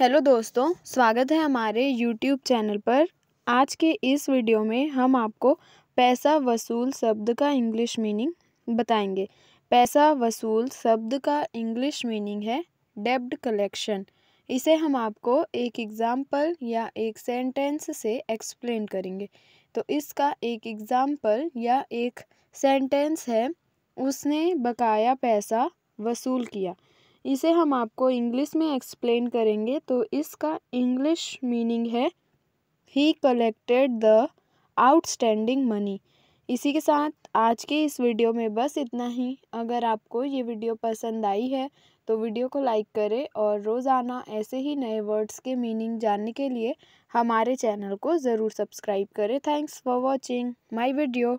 hello दोस्तों स्वागत है हमारे यूट्यूब चैनल पर आज के इस वीडियो में हम आपको पैसा वसूल शब्द का इंग्लिश मीनिंग बताएंगे पैसा वसूल शब्द का इंग्लिश मीनिंग है डेब्ड कलेक्शन इसे हम आपको एक एग्ज़ाम्पल या एक सेंटेंस से एक्सप्लेन करेंगे तो इसका एक एग्ज़ाम्पल या एक सेंटेंस है उसने बकाया पैसा वसूल किया इसे हम आपको इंग्लिश में एक्सप्लेन करेंगे तो इसका इंग्लिश मीनिंग है he collected the outstanding money इसी के साथ आज के इस वीडियो में बस इतना ही अगर आपको ये वीडियो पसंद आई है तो वीडियो को लाइक करें और रोज़ाना ऐसे ही नए वर्ड्स के मीनिंग जानने के लिए हमारे चैनल को ज़रूर सब्सक्राइब करें thanks for watching my video